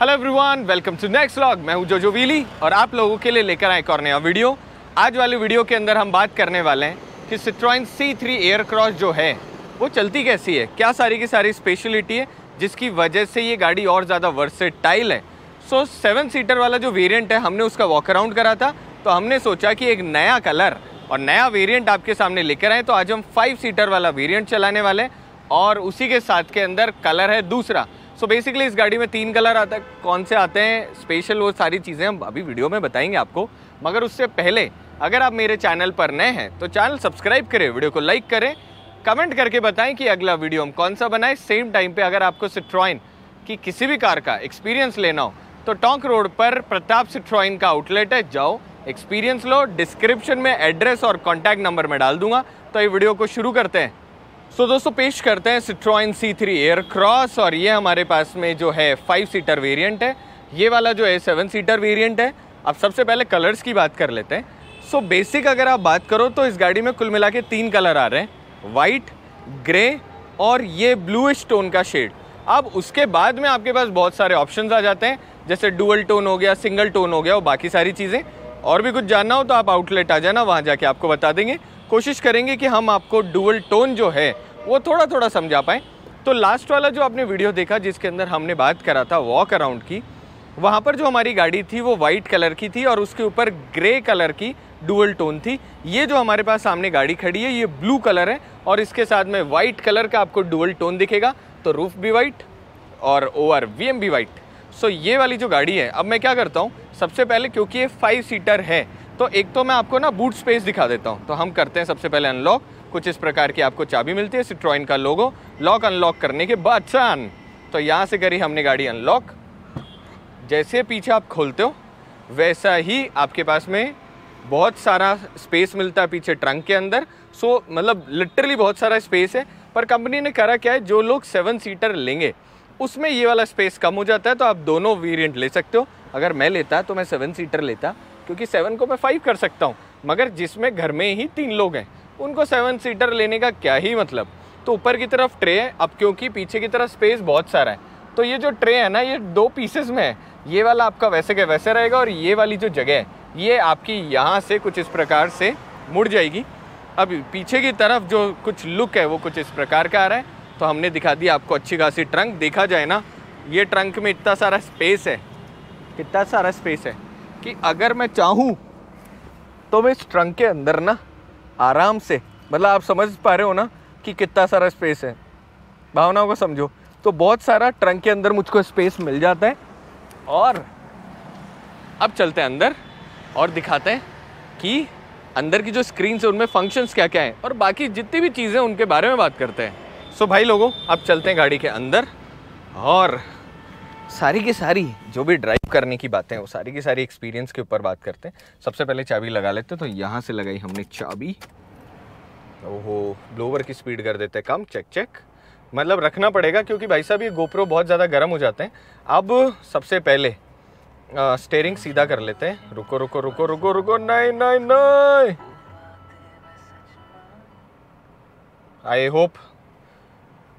hello everyone welcome to next vlog मैं हूं जोजो वीली और आप लोगों के लिए लेकर आए एक और नया वीडियो आज वाले वीडियो के अंदर हम बात करने वाले हैं कि Citroen C three Aircross जो है वो चलती कैसी है क्या सारी की सारी स्पेशलिटी है जिसकी वजह से ये गाड़ी और ज़्यादा वर्सेटाइल है सो सेवन सीटर वाला जो वेरियंट है हमने उसका वॉक अराउंड करा था तो हमने सोचा कि एक नया कलर और नया वेरियंट आपके सामने लेकर आए तो आज हम फाइव सीटर वाला वेरियंट चलाने वाले हैं और उसी के साथ के अंदर कलर है दूसरा सो so बेसिकली इस गाड़ी में तीन कलर आता है कौन से आते हैं स्पेशल वो सारी चीज़ें हम अभी वीडियो में बताएंगे आपको मगर उससे पहले अगर आप मेरे चैनल पर नए हैं तो चैनल सब्सक्राइब करें वीडियो को लाइक करें कमेंट करके बताएं कि अगला वीडियो हम कौन सा बनाएं सेम टाइम पे अगर आपको सिट्रॉइन की किसी भी कार का एक्सपीरियंस लेना हो तो टोंक रोड पर प्रताप सिट्रॉइन का आउटलेट है जाओ एक्सपीरियंस लो डिस्क्रिप्शन में एड्रेस और कॉन्टैक्ट नंबर में डाल दूंगा तो ये वीडियो को शुरू करते हैं सो so, दोस्तों पेश करते हैं Citroen C three Aircross और ये हमारे पास में जो है फाइव सीटर वेरिएंट है ये वाला जो है सेवन सीटर वेरिएंट है अब सबसे पहले कलर्स की बात कर लेते हैं सो so, बेसिक अगर आप बात करो तो इस गाड़ी में कुल मिला के तीन कलर आ रहे हैं वाइट ग्रे और ये ब्लू टोन का शेड अब उसके बाद में आपके पास बहुत सारे ऑप्शन आ जाते हैं जैसे डुअल टोन हो गया सिंगल टोन हो गया और बाकी सारी चीज़ें और भी कुछ जानना हो तो आप आउटलेट आ जाना वहाँ जाके आपको बता देंगे कोशिश करेंगे कि हम आपको डुअल टोन जो है वो थोड़ा थोड़ा समझा पाएँ तो लास्ट वाला जो आपने वीडियो देखा जिसके अंदर हमने बात करा था वॉक अराउंड की वहाँ पर जो हमारी गाड़ी थी वो वाइट कलर की थी और उसके ऊपर ग्रे कलर की डुअल टोन थी ये जो हमारे पास सामने गाड़ी खड़ी है ये ब्लू कलर है और इसके साथ में वाइट कलर का आपको डुअल टोन दिखेगा तो रूफ भी वाइट और ओ आर वी एम भी वाइट सो ये वाली जो गाड़ी है अब मैं क्या करता हूँ सबसे पहले क्योंकि ये फाइव सीटर है तो एक तो मैं आपको ना बूट स्पेस दिखा देता हूँ तो हम करते हैं सबसे पहले अनलॉक कुछ इस प्रकार की आपको चाबी मिलती है सिट्रॉइन का लोगो लॉक अनलॉक करने के बाद चान तो यहाँ से करी हमने गाड़ी अनलॉक जैसे पीछे आप खोलते हो वैसा ही आपके पास में बहुत सारा स्पेस मिलता है पीछे ट्रंक के अंदर सो मतलब लिटरली बहुत सारा स्पेस है पर कंपनी ने करा क्या है जो लोग सेवन सीटर लेंगे उसमें ये वाला स्पेस कम हो जाता है तो आप दोनों वेरिएंट ले सकते हो अगर मैं लेता तो मैं सेवन सीटर लेता क्योंकि सेवन को मैं फाइव कर सकता हूँ मगर जिसमें घर में ही तीन लोग हैं उनको सेवन सीटर लेने का क्या ही मतलब तो ऊपर की तरफ ट्रे है अब क्योंकि पीछे की तरफ स्पेस बहुत सारा है तो ये जो ट्रे है ना ये दो पीसेस में है ये वाला आपका वैसे के वैसे रहेगा और ये वाली जो जगह है ये आपकी यहाँ से कुछ इस प्रकार से मुड़ जाएगी अब पीछे की तरफ जो कुछ लुक है वो कुछ इस प्रकार का आ रहा है तो हमने दिखा दिया आपको अच्छी खासी ट्रंक देखा जाए ना ये ट्रंक में इतना सारा स्पेस है कितना सारा स्पेस है कि अगर मैं चाहूँ तो मैं इस ट्रंक के अंदर ना आराम से मतलब आप समझ पा रहे हो ना कि कितना सारा स्पेस है भावनाओं को समझो तो बहुत सारा ट्रंक के अंदर मुझको स्पेस मिल जाता है और अब चलते हैं अंदर और दिखाते हैं कि अंदर की जो स्क्रीन है उनमें फंक्शंस क्या क्या हैं और बाकी जितनी भी चीज़ें उनके बारे में बात करते हैं सो भाई लोगों अब चलते हैं गाड़ी के अंदर और सारी की सारी जो भी ड्राइव करने की बातें वो सारी की सारी एक्सपीरियंस के ऊपर बात करते हैं सबसे पहले चाबी लगा लेते हैं तो यहाँ से लगाई हमने चाबी ओहो ब्लोवर की स्पीड कर देते हैं कम चेक चेक मतलब रखना पड़ेगा क्योंकि भाई साहब ये गोप्रो बहुत ज़्यादा गर्म हो जाते हैं अब सबसे पहले स्टेयरिंग सीधा कर लेते हैं रुको रुको रुको रुको रुको नहीं नहीं नहीं आई होप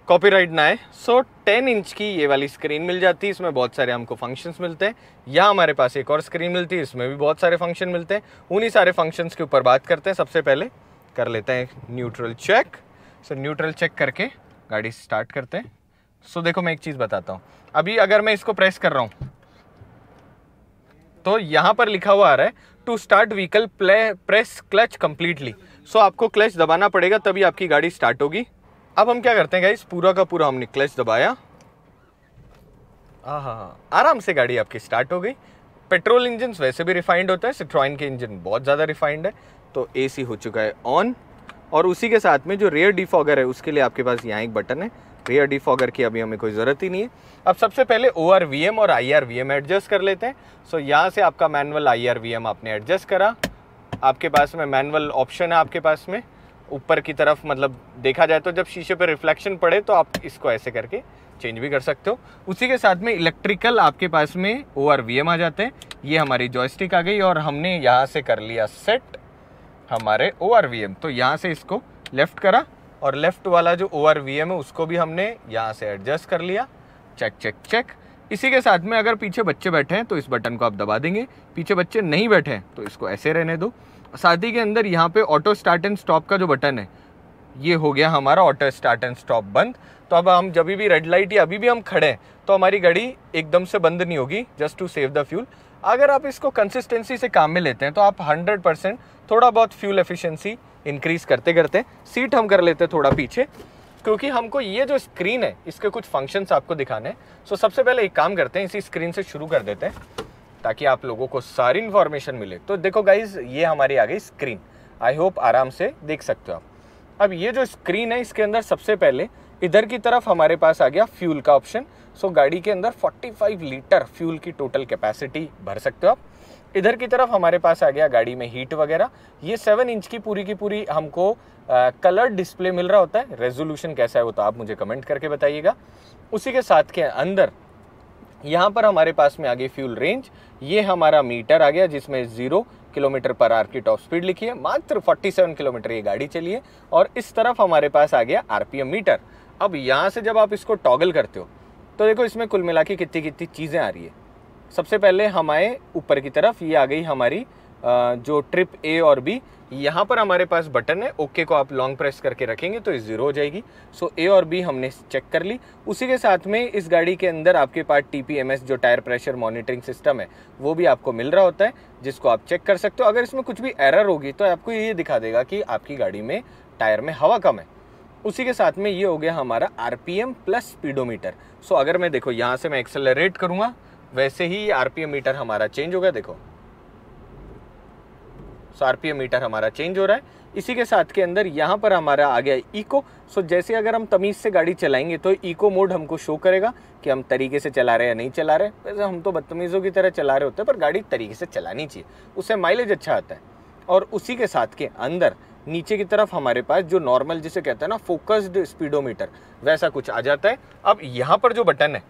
कॉपीराइट ना आए सो टेन इंच की ये वाली स्क्रीन मिल जाती है इसमें बहुत सारे हमको फंक्शंस मिलते हैं या हमारे पास एक और स्क्रीन मिलती है इसमें भी बहुत सारे फंक्शन मिलते हैं उन्हीं सारे फंक्शंस के ऊपर बात करते हैं सबसे पहले कर लेते हैं neutral check so neutral check करके गाड़ी स्टार्ट करते हैं सो so, देखो मैं एक चीज़ बताता हूँ अभी अगर मैं इसको प्रेस कर रहा हूँ तो यहाँ पर लिखा हुआ आ रहा है to start vehicle press clutch completely so आपको क्लच दबाना पड़ेगा तभी आपकी गाड़ी स्टार्ट होगी अब हम क्या करते हैं पूरा का पूरा हमने क्लच दबाया हाँ हाँ आराम से गाड़ी आपकी स्टार्ट हो गई पेट्रोल इंजन वैसे भी रिफाइंड होता है सिट्रॉइन के इंजन बहुत ज़्यादा रिफाइंड है तो एसी हो चुका है ऑन और उसी के साथ में जो रेयर डिफॉगर है उसके लिए आपके पास यहाँ एक बटन है रेयर डिफॉगर की अभी हमें कोई ज़रूरत ही नहीं है अब सबसे पहले ओ आर वी एम और I R V M adjust कर लेते हैं सो यहाँ से आपका manual I R V M आपने एडजस्ट करा आपके पास में मैनुअल ऑप्शन है आपके पास में ऊपर की तरफ मतलब देखा जाए तो जब शीशे पर रिफ्लेक्शन पड़े तो आप इसको ऐसे करके चेंज भी कर सकते हो उसी के साथ में इलेक्ट्रिकल आपके पास में ओ आर वी एम आ जाते हैं ये हमारी जॉयस्टिक आ गई और हमने यहाँ से कर लिया सेट हमारे ओ आर वी एम तो यहाँ से इसको लेफ़्ट करा और लेफ़्ट वाला जो ओ आर वी एम है उसको भी हमने यहाँ से एडजस्ट कर लिया चेक चेक चेक इसी के साथ में अगर पीछे बच्चे बैठे हैं तो इस बटन को आप दबा देंगे पीछे बच्चे नहीं बैठे हैं तो इसको ऐसे रहने दो साथ ही के अंदर यहाँ पे ऑटो स्टार्ट एंड स्टॉप का जो बटन है ये हो गया हमारा ऑटो स्टार्ट एंड स्टॉप बंद तो अब हम जब भी रेड लाइट या अभी भी हम खड़े हैं तो हमारी गाड़ी एकदम से बंद नहीं होगी just to save the fuel अगर आप इसको कंसिस्टेंसी से काम में लेते हैं तो आप 100 परसेंट थोड़ा बहुत फ्यूल एफिशिएंसी इंक्रीज करते करते सीट हम कर लेते हैं थोड़ा पीछे क्योंकि हमको ये जो स्क्रीन है इसके कुछ फंक्शंस आपको दिखाने हैं सो सबसे पहले एक काम करते हैं इसी स्क्रीन से शुरू कर देते हैं ताकि आप लोगों को सारी इन्फॉर्मेशन मिले तो देखो गाइज ये हमारी आ गई स्क्रीन आई होप आराम से देख सकते हो आप अब ये जो स्क्रीन है इसके अंदर सबसे पहले इधर की तरफ हमारे पास आ गया फ्यूल का ऑप्शन सो गाड़ी के अंदर 45 लीटर फ्यूल की टोटल कैपेसिटी भर सकते हो आप इधर की तरफ हमारे पास आ गया गाड़ी में हीट वगैरह ये सेवन इंच की पूरी की पूरी हमको कलर डिस्प्ले मिल रहा होता है रेजोल्यूशन कैसा है वो तो आप मुझे कमेंट करके बताइएगा उसी के साथ के अंदर यहाँ पर हमारे पास में आ गई फ्यूल रेंज ये हमारा मीटर आ गया जिसमें ज़ीरो किलोमीटर पर आर की टॉप स्पीड लिखी है मात्र 47 किलोमीटर ये गाड़ी चली है और इस तरफ हमारे पास आ गया आरपीएम मीटर अब यहाँ से जब आप इसको टॉगल करते हो तो देखो इसमें कुल मिला के कितनी कितनी चीज़ें आ रही है सबसे पहले हमारे ऊपर की तरफ ये आ गई हमारी जो ट्रिप ए और बी यहाँ पर हमारे पास बटन है ओके को आप लॉन्ग प्रेस करके रखेंगे तो ज़ीरो हो जाएगी सो ए और बी हमने चेक कर ली उसी के साथ में इस गाड़ी के अंदर आपके पास टी पी एम एस जो टायर प्रेशर मॉनिटरिंग सिस्टम है वो भी आपको मिल रहा होता है जिसको आप चेक कर सकते हो अगर इसमें कुछ भी एरर होगी तो आपको ये दिखा देगा कि आपकी गाड़ी में टायर में हवा कम है उसी के साथ में ये हो गया हमारा R P M plus speedometer so अगर मैं देखो यहाँ से मैं एक्सेलरेट करूँगा वैसे ही आर पी एम मीटर हमारा चेंज हो गया देखो सो आरपीएम मीटर हमारा चेंज हो रहा है इसी के साथ के अंदर यहाँ पर हमारा आ गया इको सो जैसे अगर हम तमीज़ से गाड़ी चलाएंगे तो इको मोड हमको शो करेगा कि हम तरीके से चला रहे हैं या नहीं चला रहे वैसे हम तो बदतमीज़ों की तरह चला रहे होते हैं पर गाड़ी तरीके से चलानी चाहिए उससे माइलेज अच्छा आता है और उसी के साथ के अंदर नीचे की तरफ हमारे पास जो नॉर्मल जिसे कहते हैं ना फोकस्ड स्पीडोमीटर वैसा कुछ आ जाता है अब यहाँ पर जो बटन है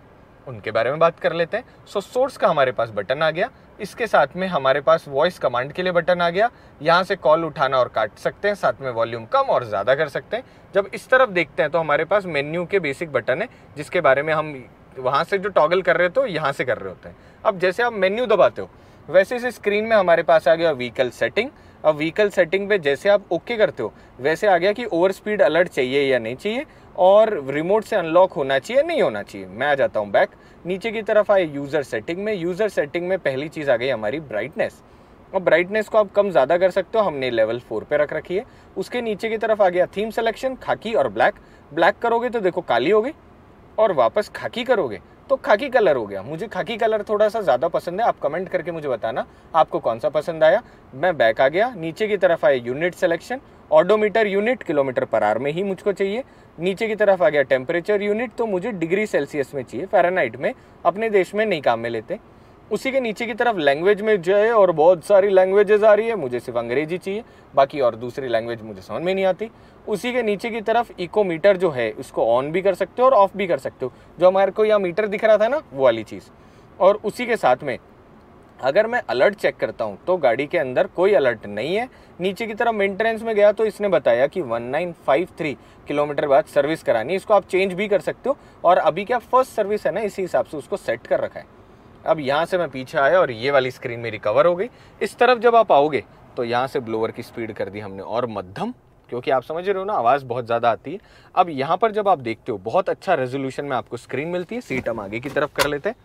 उनके बारे में बात कर लेते हैं सो सोर्स का हमारे पास बटन आ गया इसके साथ में हमारे पास वॉइस कमांड के लिए बटन आ गया यहाँ से कॉल उठाना और काट सकते हैं साथ में वॉल्यूम कम और ज़्यादा कर सकते हैं जब इस तरफ देखते हैं तो हमारे पास मेन्यू के बेसिक बटन है जिसके बारे में हम वहाँ से जो टॉगल कर रहे हो यहाँ से कर रहे होते हैं अब जैसे आप मेन्यू दबाते हो वैसे इस स्क्रीन में हमारे पास आ गया व्हीकल सेटिंग अब व्हीकल सेटिंग पे जैसे आप ओके करते हो वैसे आ गया कि ओवर स्पीड अलर्ट चाहिए या नहीं चाहिए और रिमोट से अनलॉक होना चाहिए नहीं होना चाहिए मैं आ जाता हूँ बैक नीचे की तरफ आए यूज़र सेटिंग में यूज़र सेटिंग में पहली चीज़ आ गई हमारी ब्राइटनेस और ब्राइटनेस को आप कम ज़्यादा कर सकते हो हमने लेवल फोर पे रख रखी है उसके नीचे की तरफ आ गया थीम सिलेक्शन खाकी और ब्लैक ब्लैक करोगे तो देखो काली होगी और वापस खाकी करोगे तो खाकी कलर हो गया मुझे खाकी कलर थोड़ा सा ज़्यादा पसंद है आप कमेंट करके मुझे बताना आपको कौन सा पसंद आया मैं बैक आ गया नीचे की तरफ आया unit selection odometer unit kilometre पर आर में ही मुझको चाहिए नीचे की तरफ आ गया टेम्परेचर यूनिट तो मुझे डिग्री सेल्सियस में चाहिए फेरानाइट में अपने देश में नहीं काम में लेते उसी के नीचे की तरफ लैंग्वेज में जो है और बहुत सारी लैंग्वेजेस आ रही है मुझे सिर्फ अंग्रेजी चाहिए बाकी और दूसरी लैंग्वेज मुझे समझ में नहीं आती उसी के नीचे की तरफ इकोमीटर जो है उसको ऑन भी कर सकते हो और ऑफ भी कर सकते हो जो हमारे को यहाँ मीटर दिख रहा था ना वो वाली चीज़ और उसी के साथ में अगर मैं अलर्ट चेक करता हूँ तो गाड़ी के अंदर कोई अलर्ट नहीं है नीचे की तरफ मेंटेनेंस में गया तो इसने बताया कि 1953 किलोमीटर बाद सर्विस करानी इसको आप चेंज भी कर सकते हो और अभी क्या फर्स्ट सर्विस है ना इसी हिसाब से उसको सेट कर रखा है अब यहाँ से मैं पीछे आया और ये वाली स्क्रीन मेरी कवर हो गई इस तरफ जब आप आओगे तो यहाँ से ब्लोअर की स्पीड कर दी हमने और मध्यम क्योंकि आप समझ रहे हो ना आवाज़ बहुत ज़्यादा आती है अब यहाँ पर जब आप देखते हो बहुत अच्छा रेजोल्यूशन में आपको स्क्रीन मिलती है सीट हम आगे की तरफ कर लेते हैं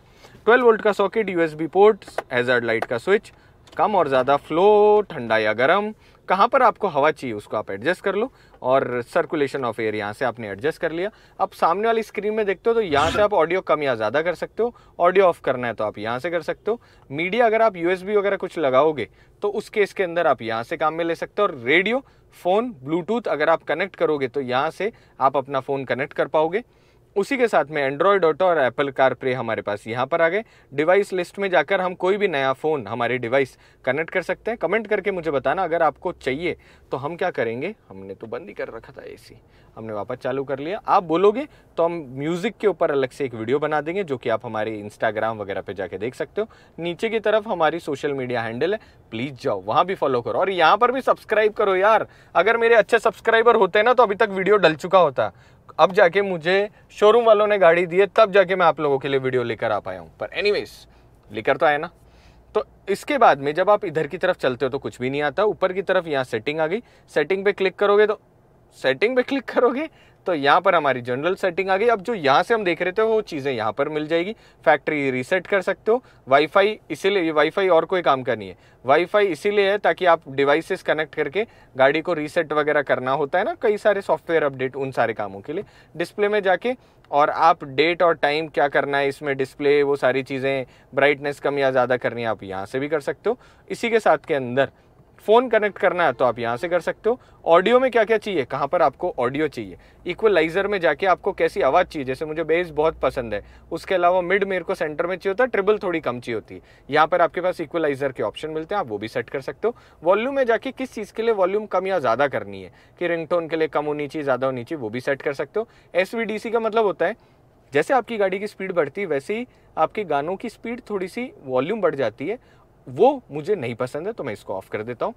12 वोल्ट का सॉकेट यूएसबी पोर्ट एजर्ड लाइट का स्विच कम और ज़्यादा फ्लो ठंडा या गर्म कहाँ पर आपको हवा चाहिए उसको आप एडजस्ट कर लो और सर्कुलेशन ऑफ एयर यहाँ से आपने एडजस्ट कर लिया अब सामने वाली स्क्रीन में देखते हो तो यहाँ से आप ऑडियो कम या ज़्यादा कर सकते हो ऑडियो ऑफ करना है तो आप यहाँ से कर सकते हो मीडिया अगर आप यूएसबी वगैरह कुछ लगाओगे तो उस केस के अंदर आप यहाँ से काम में ले सकते हो और रेडियो फ़ोन ब्लूटूथ अगर आप कनेक्ट करोगे तो यहाँ से आप अपना फ़ोन कनेक्ट कर पाओगे उसी के साथ में एंड्रॉयड ऑटो और एप्पल कारप्ले हमारे पास यहाँ पर आ गए डिवाइस लिस्ट में जाकर हम कोई भी नया फ़ोन हमारे डिवाइस कनेक्ट कर सकते हैं कमेंट करके मुझे बताना अगर आपको चाहिए तो हम क्या करेंगे हमने तो बंद ही कर रखा था एसी हमने वापस चालू कर लिया आप बोलोगे तो हम म्यूज़िक के ऊपर अलग से एक वीडियो बना देंगे जो कि आप हमारे इंस्टाग्राम वगैरह पर जाके देख सकते हो नीचे की तरफ हमारी सोशल मीडिया हैंडल है प्लीज़ जाओ वहाँ भी फॉलो करो और यहाँ पर भी सब्सक्राइब करो यार अगर मेरे अच्छे सब्सक्राइबर होते ना तो अभी तक वीडियो डल चुका होता अब जाके मुझे शोरूम वालों ने गाड़ी दी है तब जाके मैं आप लोगों के लिए वीडियो लेकर आ पाया हूँ पर एनी लेकर तो आया ना तो इसके बाद में जब आप इधर की तरफ चलते हो तो कुछ भी नहीं आता ऊपर की तरफ यहाँ सेटिंग आ गई सेटिंग पे क्लिक करोगे तो सेटिंग पे क्लिक करोगे तो यहाँ पर हमारी जनरल सेटिंग आ गई अब जो यहाँ से हम देख रहे थे वो चीज़ें यहाँ पर मिल जाएगी फैक्ट्री रीसेट कर सकते हो वाईफाई इसीलिए वाईफाई और कोई काम का नहीं है वाईफाई इसीलिए है ताकि आप डिवाइसेस कनेक्ट करके गाड़ी को रीसेट वगैरह करना होता है ना कई सारे सॉफ्टवेयर अपडेट उन सारे कामों के लिए डिस्प्ले में जाके और आप डेट और टाइम क्या करना है इसमें डिस्प्ले वो सारी चीज़ें ब्राइटनेस कम या ज़्यादा करनी है आप यहाँ से भी कर सकते हो इसी के साथ के अंदर फ़ोन कनेक्ट करना है तो आप यहाँ से कर सकते हो ऑडियो में क्या क्या चाहिए कहाँ पर आपको ऑडियो चाहिए इक्वलाइजर में जाके आपको कैसी आवाज़ चाहिए जैसे मुझे बेस बहुत पसंद है उसके अलावा मिड मेरे को सेंटर में चाहिए होता है ट्रिबल थोड़ी कम चाहिए होती है यहाँ पर आपके पास इक्वलाइजर के ऑप्शन मिलते हैं आप वो भी सेट कर सकते हो वॉल्यूम में जाके किस चीज़ के लिए वॉल्यूम कम या ज़्यादा करनी है कि रिंगटोन के लिए कम होनी चाहिए ज़्यादा होनी चाहिए वो भी सेट कर सकते हो एस का मतलब होता है जैसे आपकी गाड़ी की स्पीड बढ़ती है वैसे ही आपके गानों की स्पीड थोड़ी सी वॉल्यूम बढ़ जाती है वो मुझे नहीं पसंद है तो मैं इसको ऑफ कर देता हूँ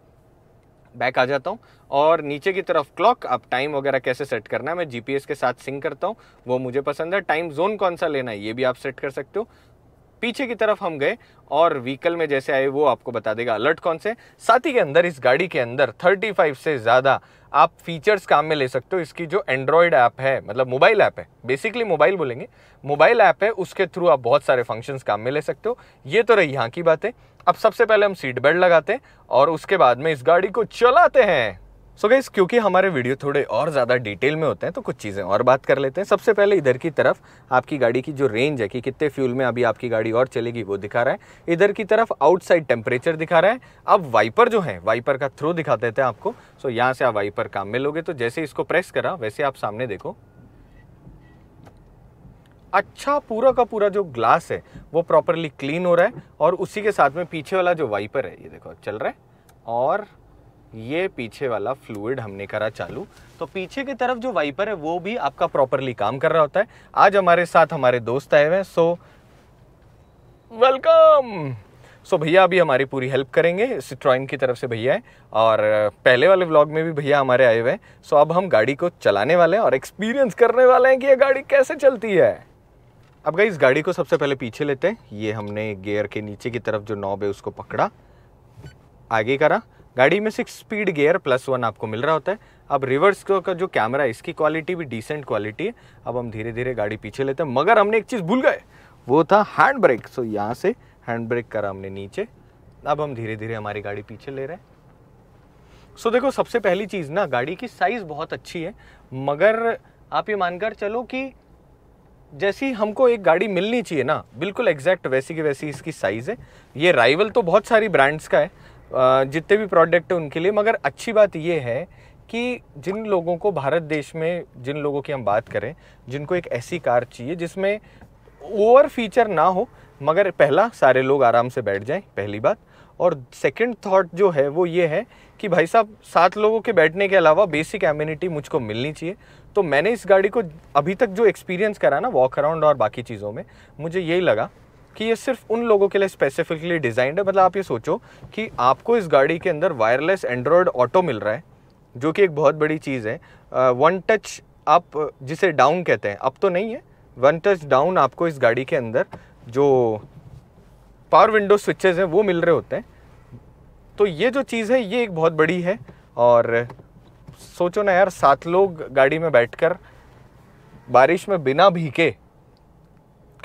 बैक आ जाता हूँ और नीचे की तरफ क्लॉक अब टाइम वगैरह कैसे सेट करना है मैं जीपीएस के साथ सिंक करता हूँ वो मुझे पसंद है टाइम जोन कौन सा लेना है ये भी आप सेट कर सकते हो पीछे की तरफ हम गए और व्हीकल में जैसे आए वो आपको बता देगा अलर्ट कौन से साथ ही के अंदर इस गाड़ी के अंदर 35 से ज़्यादा आप फीचर्स काम में ले सकते हो इसकी जो एंड्रॉयड ऐप है मतलब मोबाइल ऐप है बेसिकली मोबाइल बोलेंगे मोबाइल ऐप है उसके थ्रू आप बहुत सारे फंक्शंस काम में ले सकते हो ये तो रही यहाँ की बातें अब सबसे पहले हम सीट बेल्ट लगाते हैं और उसके बाद में इस गाड़ी को चलाते हैं सो so क्योंकि हमारे वीडियो थोड़े और ज़्यादा डिटेल में होते हैं तो कुछ चीज़ें और बात कर लेते हैं सबसे पहले इधर की तरफ आपकी गाड़ी की जो रेंज है कि कितने फ्यूल में अभी आपकी गाड़ी और चलेगी वो दिखा रहा है इधर की तरफ आउटसाइड टेम्परेचर दिखा रहा है अब वाइपर जो है वाइपर का थ्रो दिखा देते हैं आपको सो यहाँ से आप वाइपर काम में लोगे तो जैसे इसको प्रेस करा वैसे आप सामने देखो अच्छा पूरा का पूरा जो ग्लास है वो प्रॉपरली क्लीन हो रहा है और उसी के साथ में पीछे वाला जो वाइपर है ये देखो चल रहा है और ये पीछे वाला फ्लूड हमने करा चालू तो पीछे की तरफ जो वाइपर है वो भी आपका प्रॉपरली काम कर रहा होता है आज हमारे साथ हमारे दोस्त आए हुए हैं सो वेलकम सो भैया अभी हमारी पूरी हेल्प करेंगे सिट्रॉइन की तरफ से भैया है और uh, पहले वाले व्लॉग में भी भैया हमारे आए हुए हैं सो अब हम गाड़ी को चलाने वाले हैं और एक्सपीरियंस करने वाले हैं कि ये गाड़ी कैसे चलती है अब गई इस गाड़ी को सबसे पहले पीछे लेते हैं ये हमने गेयर के नीचे की तरफ जो नॉब है उसको पकड़ा आगे करा गाड़ी में six speed gear plus one आपको मिल रहा होता है अब रिवर्स का जो कैमरा है इसकी क्वालिटी भी डिसेंट क्वालिटी है अब हम धीरे धीरे गाड़ी पीछे लेते हैं मगर हमने एक चीज़ भूल गए वो था हैंड ब्रेक सो यहाँ से हैंड ब्रेक करा हमने नीचे अब हम धीरे धीरे हमारी गाड़ी पीछे ले रहे हैं सो देखो सबसे पहली चीज़ ना गाड़ी की साइज़ बहुत अच्छी है मगर आप ये मानकर चलो कि जैसी हमको एक गाड़ी मिलनी चाहिए ना बिल्कुल एग्जैक्ट वैसी की वैसी इसकी साइज़ है ये राइवल तो बहुत सारी ब्रांड्स का है जितने भी प्रोडक्ट हैं उनके लिए मगर अच्छी बात ये है कि जिन लोगों को भारत देश में जिन लोगों की हम बात करें जिनको एक ऐसी कार चाहिए जिसमें ओवर फीचर ना हो मगर पहला सारे लोग आराम से बैठ जाएं पहली बात और सेकंड थॉट जो है वो ये है कि भाई साहब सात लोगों के बैठने के अलावा बेसिक एम्यूनिटी मुझको मिलनी चाहिए तो मैंने इस गाड़ी को अभी तक जो एक्सपीरियंस करा ना वॉक अराउंड और बाकी चीज़ों में मुझे यही लगा कि ये सिर्फ उन लोगों के लिए स्पेसिफिकली डिज़ाइंड है मतलब आप ये सोचो कि आपको इस गाड़ी के अंदर वायरलेस एंड्रॉयड ऑटो मिल रहा है जो कि एक बहुत बड़ी चीज़ है वन टच आप जिसे डाउन कहते हैं अब तो नहीं है वन टच डाउन आपको इस गाड़ी के अंदर जो पावर विंडो स्विचेज़ हैं वो मिल रहे होते हैं तो ये जो चीज़ है ये एक बहुत बड़ी है और सोचो ना यार सात लोग गाड़ी में बैठकर बारिश में बिना भीगे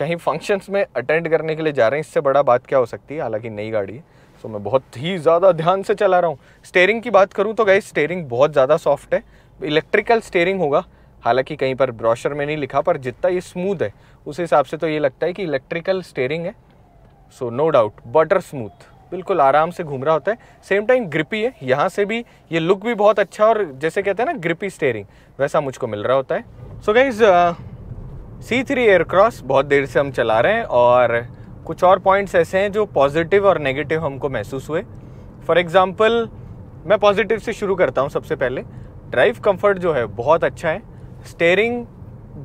कहीं फंक्शंस में अटेंड करने के लिए जा रहे हैं इससे बड़ा बात क्या हो सकती है हालांकि नई गाड़ी है सो मैं बहुत ही ज़्यादा ध्यान से चला रहा हूँ स्टेयरिंग की बात करूँ तो गई स्टेयरिंग बहुत ज़्यादा सॉफ्ट है इलेक्ट्रिकल स्टेयरिंग होगा हालांकि कहीं पर ब्रॉशर में नहीं लिखा पर जितना ये स्मूथ है उस हिसाब से तो ये लगता है कि इलेक्ट्रिकल स्टेयरिंग है so no doubt butter smooth बिल्कुल आराम से घूम रहा होता है सेम टाइम ग्रिपी है यहाँ से भी ये लुक भी बहुत अच्छा और जैसे कहते हैं ना ग्रिपी स्टेयरिंग वैसा मुझको मिल रहा होता है so so guys C three Aircross बहुत देर से हम चला रहे हैं और कुछ और पॉइंट्स ऐसे हैं जो पॉजिटिव और नेगेटिव हमको महसूस हुए फॉर एग्ज़ाम्पल मैं पॉजिटिव से शुरू करता हूँ सबसे पहले ड्राइव कंफर्ट जो है बहुत अच्छा है स्टेयरिंग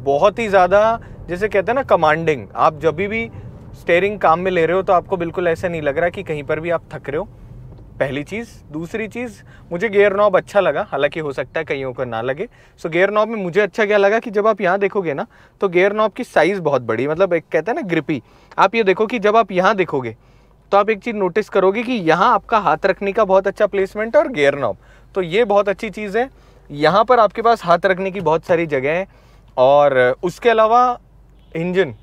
बहुत ही ज़्यादा जैसे कहते हैं ना कमांडिंग आप जब भी स्टेयरिंग काम में ले रहे हो तो आपको बिल्कुल ऐसा नहीं लग रहा कि कहीं पर भी आप थक रहे हो पहली चीज़ दूसरी चीज़ मुझे गेयर नॉब अच्छा लगा हालांकि हो सकता है कईयों को ना लगे सो गेयर नॉब में मुझे अच्छा क्या लगा कि जब आप यहाँ देखोगे ना तो गेयर नॉब की साइज़ बहुत बड़ी मतलब एक कहते हैं ना ग्रिपी आप ये देखो कि जब आप यहाँ देखोगे तो आप एक चीज़ नोटिस करोगे कि यहाँ आपका हाथ रखने का बहुत अच्छा प्लेसमेंट है और गेयर नॉब तो ये बहुत अच्छी चीज़ है यहाँ पर आपके पास हाथ रखने की बहुत सारी जगह है और उसके अलावा इंजन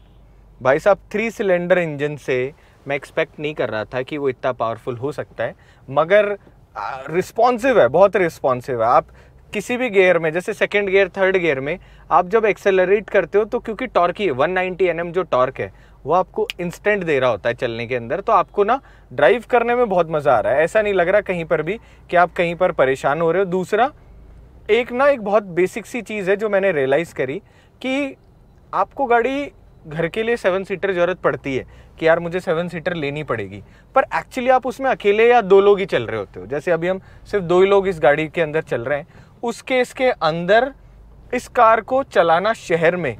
भाई साहब थ्री सिलेंडर इंजन से मैं एक्सपेक्ट नहीं कर रहा था कि वो इतना पावरफुल हो सकता है मगर रिस्पॉन्सिव है बहुत रिस्पॉन्सिव है आप किसी भी गेयर में जैसे सेकेंड गेयर थर्ड गेयर में आप जब एक्सेलरेट करते हो तो क्योंकि टॉर्क ही वन नाइन्टी एन जो टॉर्क है वो आपको इंस्टेंट दे रहा होता है चलने के अंदर तो आपको ना ड्राइव करने में बहुत मज़ा आ रहा है ऐसा नहीं लग रहा कहीं पर भी कि आप कहीं पर परेशान हो रहे हो दूसरा एक ना एक बहुत बेसिक सी चीज़ है जो मैंने रियलाइज़ करी कि आपको गाड़ी घर के लिए सेवन सीटर ज़रूरत पड़ती है कि यार मुझे सेवन सीटर लेनी पड़ेगी पर एक्चुअली आप उसमें अकेले या दो लोग ही चल रहे होते हो जैसे अभी हम सिर्फ दो ही लोग इस गाड़ी के अंदर चल रहे हैं उस केस के अंदर इस कार को चलाना शहर में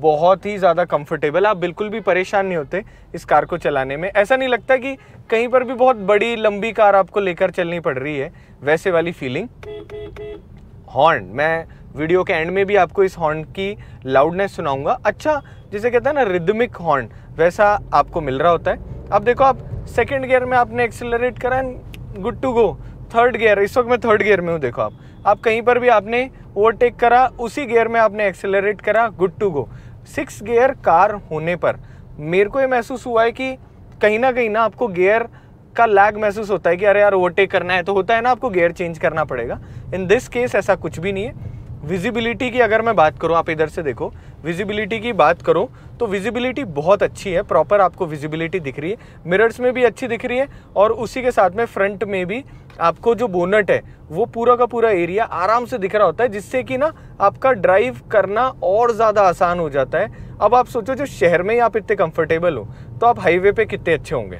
बहुत ही ज़्यादा कंफर्टेबल आप बिल्कुल भी परेशान नहीं होते इस कार को चलाने में ऐसा नहीं लगता कि कहीं पर भी बहुत बड़ी लंबी कार आपको लेकर चलनी पड़ रही है वैसे वाली फीलिंग हॉर्न मैं वीडियो के एंड में भी आपको इस हॉर्न की लाउडनेस सुनाऊंगा अच्छा जिसे कहते हैं ना रिदमिक हॉर्न वैसा आपको मिल रहा होता है अब देखो आप सेकेंड गेयर में आपने एक्सेलरेट करा and good to go third gear इस वक्त मैं थर्ड गेयर में हूँ देखो आप आप कहीं पर भी आपने ओवरटेक करा उसी गेयर में आपने एक्सेलरेट करा good to go six gear car होने पर मेरे को ये महसूस हुआ है कि कहीं ना कहीं ना आपको गेयर का लैग महसूस होता है कि अरे यार ओवरटेक करना है तो होता है ना आपको गेयर चेंज करना पड़ेगा इन दिस केस ऐसा कुछ भी नहीं है विजिबिलिटी की अगर मैं बात करूँ आप इधर से देखो विजिबिलिटी की बात करूँ तो विजिबिलिटी बहुत अच्छी है प्रॉपर आपको विजिबिलिटी दिख रही है मिरर्स में भी अच्छी दिख रही है और उसी के साथ में फ्रंट में भी आपको जो बोनट है वो पूरा का पूरा एरिया आराम से दिख रहा होता है जिससे कि ना आपका ड्राइव करना और ज़्यादा आसान हो जाता है अब आप सोचो जो शहर में ही आप इतने कंफर्टेबल हो तो आप हाईवे पे कितने अच्छे होंगे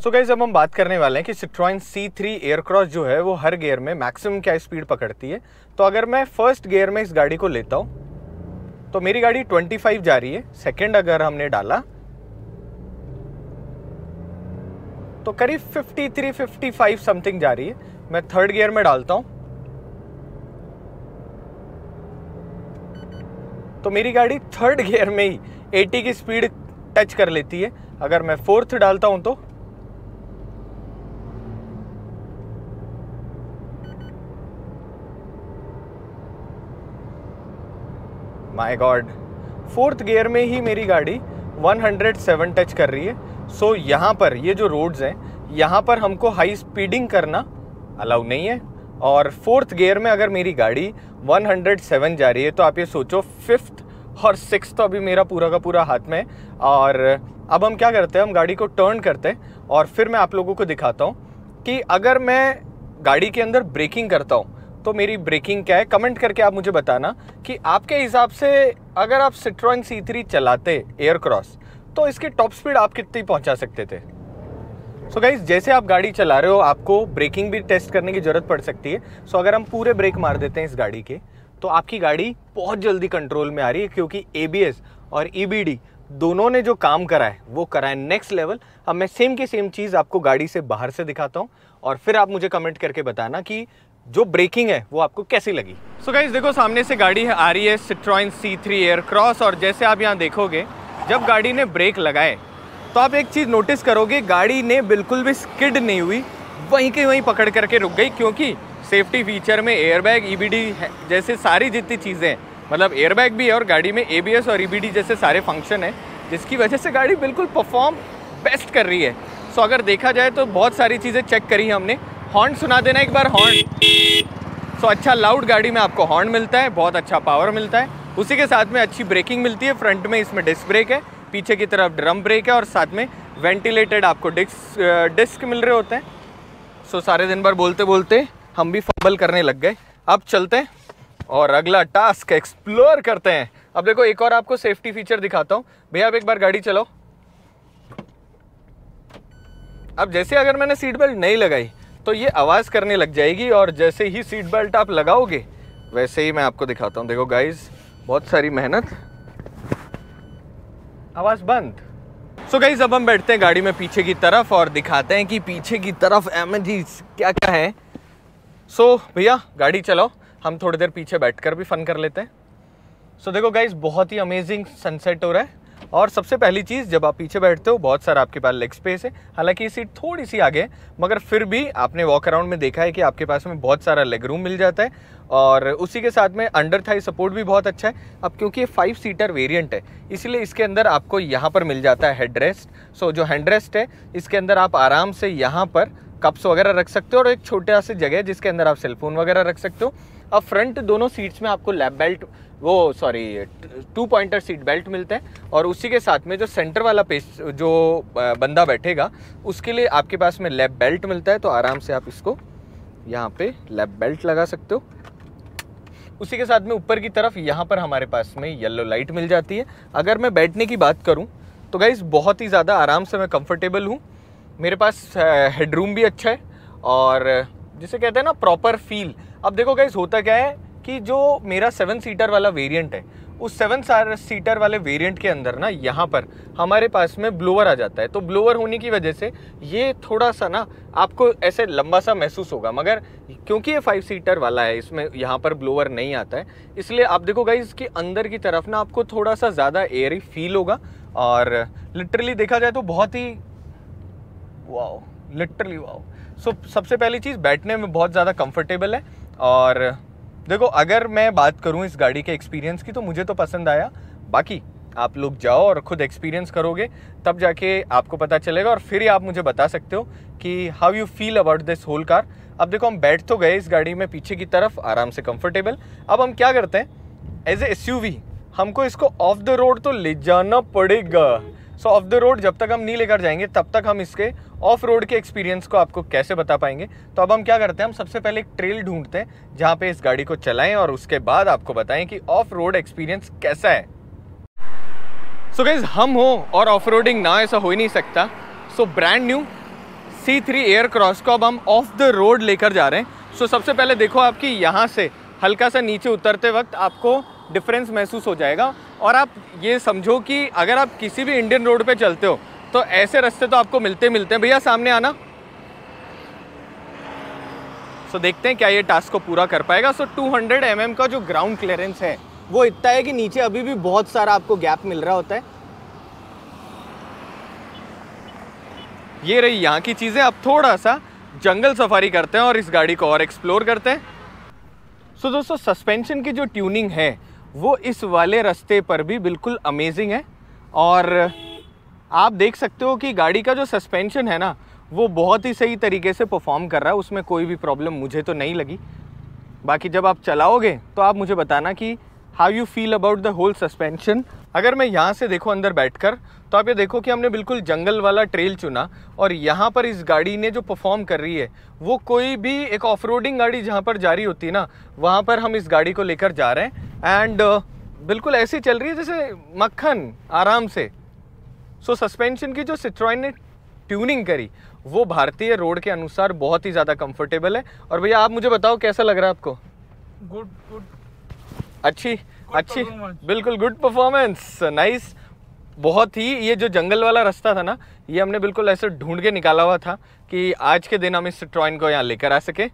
सो so गाइज अब हम बात करने वाले हैं कि सिट्रॉइन सी थ्री एयरक्रॉस जो है वो हर गेयर में मैक्सिमम क्या स्पीड पकड़ती है तो अगर मैं फर्स्ट गेयर में इस गाड़ी को लेता हूँ तो मेरी गाड़ी 25 जा रही है सेकंड अगर हमने डाला तो करीब 53, 55 समथिंग जा रही है मैं थर्ड गियर में डालता हूँ तो मेरी गाड़ी थर्ड गियर में ही 80 की स्पीड टच कर लेती है अगर मैं फोर्थ डालता हूँ तो माय गॉड फोर्थ गियर में ही मेरी गाड़ी 107 टच कर रही है सो so, यहाँ पर ये जो रोड्स हैं यहाँ पर हमको हाई स्पीडिंग करना अलाउ नहीं है और फोर्थ गियर में अगर मेरी गाड़ी 107 जा रही है तो आप ये सोचो फिफ्थ और सिक्स तो अभी मेरा पूरा का पूरा हाथ में और अब हम क्या करते हैं हम गाड़ी को टर्न करते हैं और फिर मैं आप लोगों को दिखाता हूँ कि अगर मैं गाड़ी के अंदर ब्रेकिंग करता हूँ तो मेरी ब्रेकिंग क्या है कमेंट करके आप मुझे बताना कि आपके हिसाब से अगर आप सिट्रॉन सी थ्री चलाते एयर क्रॉस तो इसकी टॉप स्पीड आप कितनी पहुंचा सकते थे सो so गाइज जैसे आप गाड़ी चला रहे हो आपको ब्रेकिंग भी टेस्ट करने की ज़रूरत पड़ सकती है सो so अगर हम पूरे ब्रेक मार देते हैं इस गाड़ी के तो आपकी गाड़ी बहुत जल्दी कंट्रोल में आ रही है क्योंकि ए और ई e दोनों ने जो काम करा है वो करा है नेक्स्ट लेवल अब मैं सेम के सेम चीज़ आपको गाड़ी से बाहर से दिखाता हूँ और फिर आप मुझे कमेंट करके बताना कि जो ब्रेकिंग है वो आपको कैसी लगी सो so गाइज देखो सामने से गाड़ी आ रही है Citroen C three Aircross और जैसे आप यहाँ देखोगे जब गाड़ी ने ब्रेक लगाए तो आप एक चीज़ नोटिस करोगे गाड़ी ने बिल्कुल भी स्किड नहीं हुई वहीं के वहीं पकड़ करके रुक गई क्योंकि सेफ्टी फीचर में एयरबैग e ईबीडी जैसे सारी जितनी चीज़ें हैं मतलब एयरबैग भी है और गाड़ी में ए और ई e जैसे सारे फंक्शन हैं जिसकी वजह से गाड़ी बिल्कुल परफॉर्म बेस्ट कर रही है सो अगर देखा जाए तो बहुत सारी चीज़ें चेक करी हमने हॉर्न सुना देना एक बार हॉर्न सो अच्छा लाउड गाड़ी में आपको हॉर्न मिलता है बहुत अच्छा पावर मिलता है उसी के साथ में अच्छी ब्रेकिंग मिलती है फ्रंट में इसमें डिस्क ब्रेक है पीछे की तरफ ड्रम ब्रेक है और साथ में वेंटिलेटेड आपको डिस्क डिस्क मिल रहे होते हैं सो सारे दिन भर बोलते बोलते हम भी फंबल करने लग गए अब चलते हैं और अगला टास्क एक्सप्लोर करते हैं अब देखो एक और आपको सेफ्टी फीचर दिखाता हूँ भैया आप एक बार गाड़ी चलाओ अब जैसे अगर मैंने सीट बेल्ट नहीं लगाई तो ये आवाज़ करने लग जाएगी और जैसे ही सीट बेल्ट आप लगाओगे वैसे ही मैं आपको दिखाता हूँ देखो गाइज बहुत सारी मेहनत आवाज़ बंद सो गाइज अब हम बैठते हैं गाड़ी में पीछे की तरफ और दिखाते हैं कि पीछे की तरफ एम क्या क्या है सो so, भैया गाड़ी चलाओ हम थोड़ी देर पीछे बैठकर भी फ़न कर लेते हैं सो so, देखो गाइज बहुत ही अमेजिंग सनसेट हो रहा है और सबसे पहली चीज़ जब आप पीछे बैठते हो बहुत सारा आपके पास लेग स्पेस है हालांकि ये सीट थोड़ी सी आगे है मगर फिर भी आपने वॉक अराउंड में देखा है कि आपके पास में बहुत सारा लेग रूम मिल जाता है और उसी के साथ में अंडर थाई सपोर्ट भी बहुत अच्छा है अब क्योंकि ये फाइव सीटर वेरिएंट है इसलिए इसके अंदर आपको यहाँ पर मिल जाता है हेड रेस्ट सो जो हैंड रेस्ट है इसके अंदर आप आराम से यहाँ पर कप्स वगैरह रख सकते हो और एक छोटा सा जगह है जिसके अंदर आप सेलफोन वगैरह रख सकते हो अब फ्रंट दोनों सीट्स में आपको लैप बेल्ट वो sorry two pointer seat belt मिलते हैं और उसी के साथ में जो सेंटर वाला पेस जो बंदा बैठेगा उसके लिए आपके पास में लेब बेल्ट मिलता है तो आराम से आप इसको यहाँ पे लेब बेल्ट लगा सकते हो उसी के साथ में ऊपर की तरफ यहाँ पर हमारे पास में येलो लाइट मिल जाती है अगर मैं बैठने की बात करूँ तो गाइज़ बहुत ही ज़्यादा आराम से मैं कंफर्टेबल हूँ मेरे पास हेडरूम भी अच्छा है और जिसे कहते हैं ना प्रॉपर फील अब देखो गाइज़ होता क्या है कि जो मेरा सेवन सीटर वाला वेरिएंट है उस सेवन सीटर वाले वेरिएंट के अंदर ना यहाँ पर हमारे पास में ब्लोअर आ जाता है तो ब्लोअर होने की वजह से ये थोड़ा सा ना आपको ऐसे लंबा सा महसूस होगा मगर क्योंकि ये फाइव सीटर वाला है इसमें यहाँ पर ब्लोअर नहीं आता है इसलिए आप देखो गाइज इसके अंदर की तरफ ना आपको थोड़ा सा ज़्यादा एयरी फील होगा और लिटरली देखा जाए तो बहुत ही वाओ लिटरली वाओ सो सबसे पहली चीज़ बैठने में बहुत ज़्यादा कंफर्टेबल है और देखो अगर मैं बात करूँ इस गाड़ी के एक्सपीरियंस की तो मुझे तो पसंद आया बाकी आप लोग जाओ और ख़ुद एक्सपीरियंस करोगे तब जाके आपको पता चलेगा और फिर ही आप मुझे बता सकते हो कि how you feel about this whole car अब देखो हम बैठ तो गए इस गाड़ी में पीछे की तरफ आराम से कंफर्टेबल अब हम क्या करते हैं एज ए एस हमको इसको ऑफ द रोड तो ले जाना पड़ेगा सो ऑफ द रोड जब तक हम नहीं लेकर जाएंगे तब तक हम इसके ऑफ रोड के एक्सपीरियंस को आपको कैसे बता पाएंगे तो अब हम क्या करते हैं हम सबसे पहले एक ट्रेल ढूंढते हैं जहाँ पे इस गाड़ी को चलाएं और उसके बाद आपको बताएं कि ऑफ रोड एक्सपीरियंस कैसा है सो so गैज हम हो और ऑफ रोडिंग ना ऐसा हो ही नहीं सकता so brand new C three Aircross को अब हम ऑफ द रोड लेकर जा रहे हैं सो so, सबसे पहले देखो आपकी यहाँ से हल्का सा नीचे उतरते वक्त आपको डिफरेंस महसूस हो जाएगा और आप ये समझो कि अगर आप किसी भी इंडियन रोड पे चलते हो तो ऐसे रास्ते तो आपको मिलते मिलते हैं भैया सामने आना सो देखते हैं क्या ये टास्क को पूरा कर पाएगा सो टू हंड्रेड एम का जो ग्राउंड क्लियरेंस है वो इतना है कि नीचे अभी भी बहुत सारा आपको गैप मिल रहा होता है ये रही यहाँ की चीज़ें अब थोड़ा सा जंगल सफारी करते हैं और इस गाड़ी को और एक्सप्लोर करते हैं सो so, दोस्तों सस्पेंशन की जो ट्यूनिंग है वो इस वाले रास्ते पर भी बिल्कुल अमेजिंग है और आप देख सकते हो कि गाड़ी का जो सस्पेंशन है ना वो बहुत ही सही तरीके से परफॉर्म कर रहा है उसमें कोई भी प्रॉब्लम मुझे तो नहीं लगी बाकी जब आप चलाओगे तो आप मुझे बताना कि how you feel about the whole suspension अगर मैं यहाँ से देखो अंदर बैठकर तो आप ये देखो कि हमने बिल्कुल जंगल वाला ट्रेल चुना और यहाँ पर इस गाड़ी ने जो परफॉर्म कर रही है वो कोई भी एक ऑफ गाड़ी जहाँ पर जारी होती है ना वहाँ पर हम इस गाड़ी को लेकर जा रहे हैं एंड uh, बिल्कुल ऐसी चल रही है जैसे मक्खन आराम से सो so, सस्पेंशन की जो सिट्रॉइन ने ट्यूनिंग करी वो भारतीय रोड के अनुसार बहुत ही ज़्यादा कंफर्टेबल है और भैया आप मुझे बताओ कैसा लग रहा है आपको गुड गुड अच्छी good अच्छी बिल्कुल गुड परफॉर्मेंस नाइस बहुत ही ये जो जंगल वाला रास्ता था ना ये हमने बिल्कुल ऐसे ढूंढ के निकाला हुआ था कि आज के दिन हम इस ट्रॉइन को यहाँ लेकर आ सके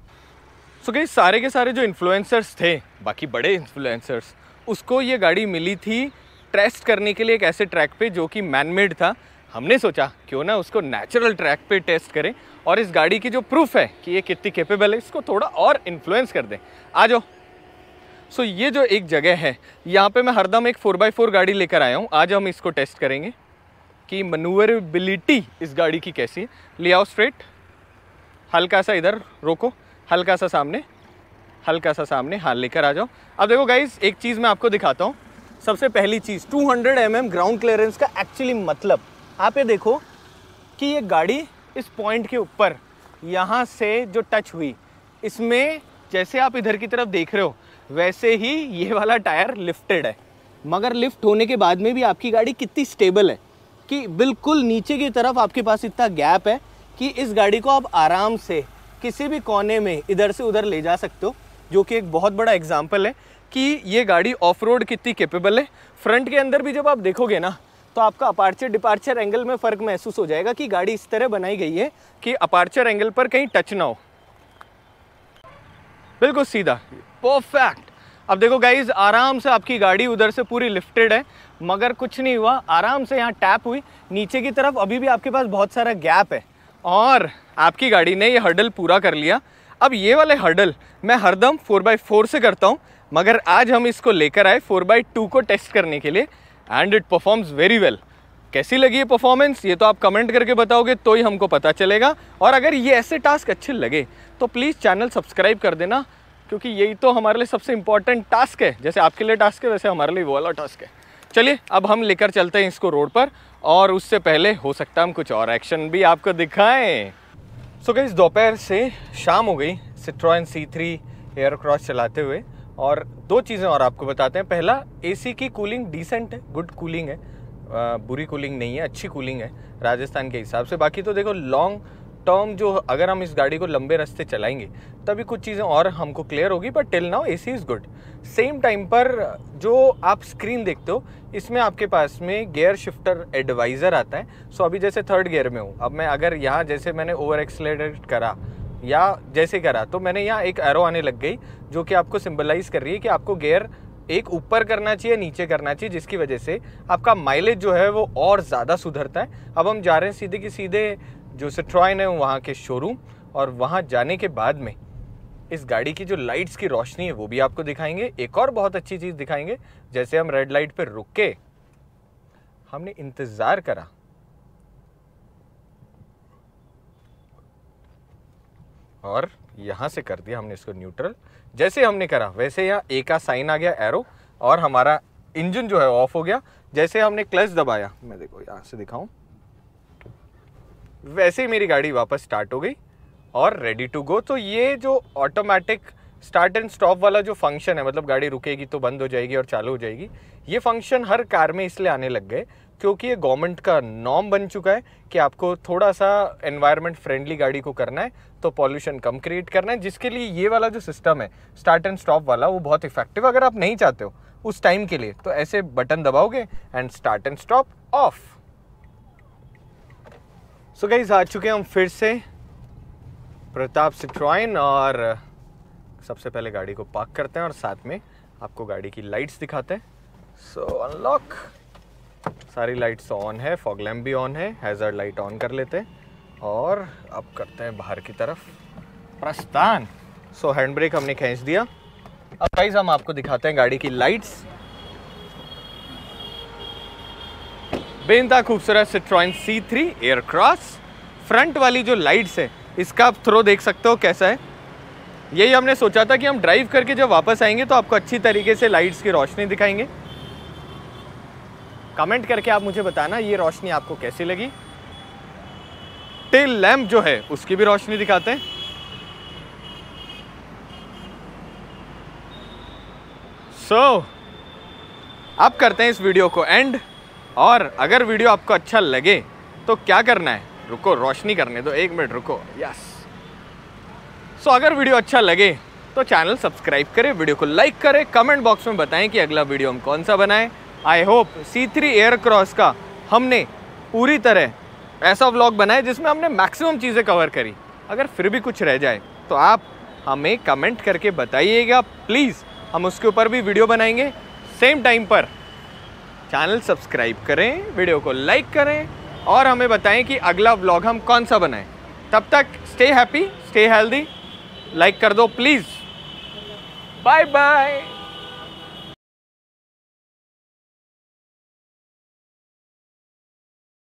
सो कई सारे के सारे जो इन्फ्लुएंसर्स थे बाकी बड़े इन्फ्लुएंसर्स उसको ये गाड़ी मिली थी टेस्ट करने के लिए एक ऐसे ट्रैक पे जो कि मैनमेड था हमने सोचा क्यों ना उसको नेचुरल ट्रैक पे टेस्ट करें और इस गाड़ी की जो प्रूफ है कि ये कितनी कैपेबल है इसको थोड़ा और इन्फ्लुएंस कर दें आ जाओ सो ये जो एक जगह है यहाँ पे मैं हरदम एक फोर बाई फोर गाड़ी लेकर आया हूँ आज हम इसको टेस्ट करेंगे कि मनूवरेबिलिटी इस गाड़ी की कैसी है ले आओ स्ट्रेट हल्का सा इधर रोको हल्का सा सामने हल्का सा सामने हाल लेकर आ जाओ अब देखो गाइज एक चीज़ मैं आपको दिखाता हूँ सबसे पहली चीज़ 200 हंड्रेड mm ग्राउंड क्लियरेंस का एक्चुअली मतलब आप ये देखो कि ये गाड़ी इस पॉइंट के ऊपर यहाँ से जो टच हुई इसमें जैसे आप इधर की तरफ देख रहे हो वैसे ही ये वाला टायर लिफ्टेड है मगर लिफ्ट होने के बाद में भी आपकी गाड़ी कितनी स्टेबल है कि बिल्कुल नीचे की तरफ आपके पास इतना गैप है कि इस गाड़ी को आप आराम से किसी भी कोने में इधर से उधर ले जा सकते हो जो कि एक बहुत बड़ा एग्जाम्पल है कि ये गाड़ी ऑफ रोड कितनी कैपेबल है फ्रंट के अंदर भी जब आप देखोगे ना तो आपका अपार्चर डिपार्चर एंगल में फ़र्क महसूस हो जाएगा कि गाड़ी इस तरह बनाई गई है कि अपार्चर एंगल पर कहीं टच ना हो बिल्कुल सीधा परफेक्ट अब देखो गाइज आराम से आपकी गाड़ी उधर से पूरी लिफ्टेड है मगर कुछ नहीं हुआ आराम से यहाँ टैप हुई नीचे की तरफ अभी भी आपके पास बहुत सारा गैप है और आपकी गाड़ी ने ये हर्डल पूरा कर लिया अब ये वाले हर्डल मैं हरदम फोर बाई फोर से करता हूँ मगर आज हम इसको लेकर आए फोर बाई टू को टेस्ट करने के लिए and it performs very well कैसी लगी ये परफॉर्मेंस ये तो आप कमेंट करके बताओगे तो ही हमको पता चलेगा और अगर ये ऐसे टास्क अच्छे लगे तो प्लीज़ चैनल सब्सक्राइब कर देना क्योंकि यही तो हमारे लिए सबसे इम्पोर्टेंट टास्क है जैसे आपके लिए टास्क है वैसे हमारे लिए वो वाला टास्क है चलिए अब हम लेकर चलते हैं इसको रोड पर और उससे पहले हो सकता है हम कुछ और एक्शन भी आपको दिखाएं सो so, दोपहर से शाम हो गई Citroen C three Aircross चलाते हुए और दो चीज़ें और आपको बताते हैं पहला एसी की कूलिंग डिसेंट है गुड कूलिंग है आ, बुरी कूलिंग नहीं है अच्छी कूलिंग है राजस्थान के हिसाब से बाकी तो देखो लॉन्ग टर्म जो अगर हम इस गाड़ी को लंबे रास्ते चलाएंगे तभी कुछ चीज़ें और हमको क्लियर होगी but till now A C is good same time पर जो आप स्क्रीन देखते हो इसमें आपके पास में गियर शिफ्टर एडवाइज़र आता है सो अभी जैसे थर्ड गियर में हूँ अब मैं अगर यहाँ जैसे मैंने ओवर एक्सलेट करा या जैसे करा तो मैंने यहाँ एक एरो आने लग गई जो कि आपको सिम्बलाइज़ कर रही है कि आपको गेयर एक ऊपर करना चाहिए नीचे करना चाहिए जिसकी वजह से आपका माइलेज जो है वो और ज़्यादा सुधरता है अब हम जा रहे हैं सीधे की सीधे जो सिट्रॉयन है वहाँ के शोरूम और वहाँ जाने के बाद में इस गाड़ी की जो लाइट्स की रोशनी है वो भी आपको दिखाएंगे एक और बहुत अच्छी चीज़ दिखाएंगे जैसे हम रेड लाइट पर रुक के हमने इंतज़ार करा और यहाँ से कर दिया हमने इसको न्यूट्रल जैसे हमने करा वैसे यहाँ ए का साइन आ गया एरो और हमारा इंजन जो है ऑफ हो गया जैसे हमने क्लच दबाया मैं देखो यहाँ से दिखाऊँ वैसे ही मेरी गाड़ी वापस स्टार्ट हो गई और रेडी टू गो तो ये जो ऑटोमेटिक स्टार्ट एंड स्टॉप वाला जो फंक्शन है मतलब गाड़ी रुकेगी तो बंद हो जाएगी और चालू हो जाएगी ये फंक्शन हर कार में इसलिए आने लग गए क्योंकि ये गवर्नमेंट का नॉम बन चुका है कि आपको थोड़ा सा एनवायरनमेंट फ्रेंडली गाड़ी को करना है तो पॉल्यूशन कम क्रिएट करना है जिसके लिए ये वाला जो सिस्टम है स्टार्ट एंड स्टॉप वाला वो बहुत इफेक्टिव अगर आप नहीं चाहते हो उस टाइम के लिए तो ऐसे बटन दबाओगे and start and stop off so so guys आ चुके हैं हम फिर से प्रताप सिट्रॉइन और सबसे पहले गाड़ी को पार्क करते हैं और साथ में आपको गाड़ी की लाइट्स दिखाते हैं सो अनलॉक सारी लाइट्स ऑन है फॉग लैम्प भी ऑन है हैज़र्ड लाइट ऑन कर लेते हैं और अब करते हैं बाहर की तरफ प्रस्थान सो हैंड ब्रेक हमने खींच दिया अब गाइज हम आपको दिखाते हैं गाड़ी की लाइट्स बेनता खूबसूरत Citroen C three Aircross front वाली जो लाइट्स है इसका आप थ्रो देख सकते हो कैसा है यही हमने सोचा था कि हम ड्राइव करके जब वापस आएंगे तो आपको अच्छी तरीके से लाइट्स की रोशनी दिखाएंगे कमेंट करके आप मुझे बताना ये रोशनी आपको कैसी लगी टेल लैम्प जो है उसकी भी रोशनी दिखाते हैं सो so, आप करते हैं इस वीडियो को एंड और अगर वीडियो आपको अच्छा लगे तो क्या करना है रुको रोशनी करने दो एक मिनट रुको यस सो अगर वीडियो अच्छा लगे तो चैनल सब्सक्राइब करें वीडियो को लाइक करें कमेंट बॉक्स में बताएं कि अगला वीडियो हम कौन सा बनाएं I hope C three Aircross का हमने पूरी तरह ऐसा व्लॉग बनाया जिसमें हमने मैक्सिमम चीज़ें कवर करी अगर फिर भी कुछ रह जाए तो आप हमें कमेंट करके बताइएगा प्लीज़ हम उसके ऊपर भी वीडियो बनाएंगे सेम टाइम पर चैनल सब्सक्राइब करें वीडियो को लाइक करें और हमें बताएं कि अगला व्लॉग हम कौन सा बनाएं तब तक stay happy stay healthy like कर दो प्लीज़ बाय बाय